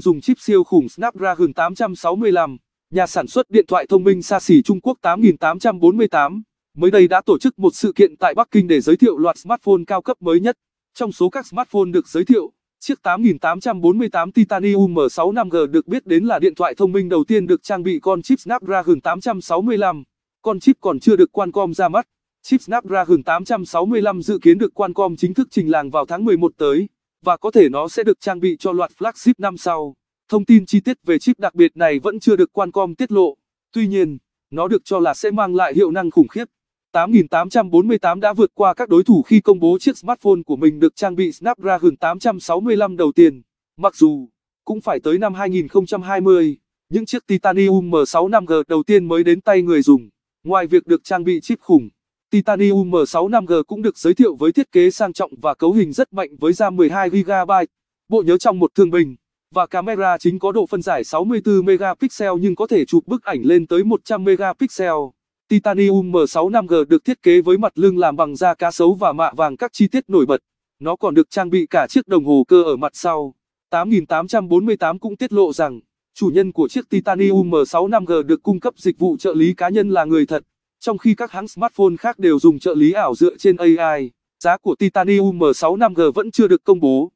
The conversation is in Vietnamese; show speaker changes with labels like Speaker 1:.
Speaker 1: dùng chip siêu khủng Snapdragon 865, nhà sản xuất điện thoại thông minh xa xỉ Trung Quốc 8848, mới đây đã tổ chức một sự kiện tại Bắc Kinh để giới thiệu loạt smartphone cao cấp mới nhất. Trong số các smartphone được giới thiệu, chiếc 8848 Titanium M6 5G được biết đến là điện thoại thông minh đầu tiên được trang bị con chip Snapdragon 865. Con chip còn chưa được Qualcomm ra mắt. Chip Snapdragon 865 dự kiến được Qualcomm chính thức trình làng vào tháng 11 tới và có thể nó sẽ được trang bị cho loạt flagship năm sau. Thông tin chi tiết về chip đặc biệt này vẫn chưa được Qualcomm tiết lộ. Tuy nhiên, nó được cho là sẽ mang lại hiệu năng khủng khiếp. 8848 đã vượt qua các đối thủ khi công bố chiếc smartphone của mình được trang bị Snapdragon 865 đầu tiên. Mặc dù, cũng phải tới năm 2020, những chiếc Titanium M6 5G đầu tiên mới đến tay người dùng. Ngoài việc được trang bị chip khủng, Titanium M65G cũng được giới thiệu với thiết kế sang trọng và cấu hình rất mạnh với RAM 12GB, bộ nhớ trong một thương bình, và camera chính có độ phân giải 64 megapixel nhưng có thể chụp bức ảnh lên tới 100 megapixel. Titanium M65G được thiết kế với mặt lưng làm bằng da cá sấu và mạ vàng các chi tiết nổi bật. Nó còn được trang bị cả chiếc đồng hồ cơ ở mặt sau. 8848 cũng tiết lộ rằng, chủ nhân của chiếc Titanium M65G được cung cấp dịch vụ trợ lý cá nhân là người thật. Trong khi các hãng smartphone khác đều dùng trợ lý ảo dựa trên AI, giá của Titanium M6 5G vẫn chưa được công bố.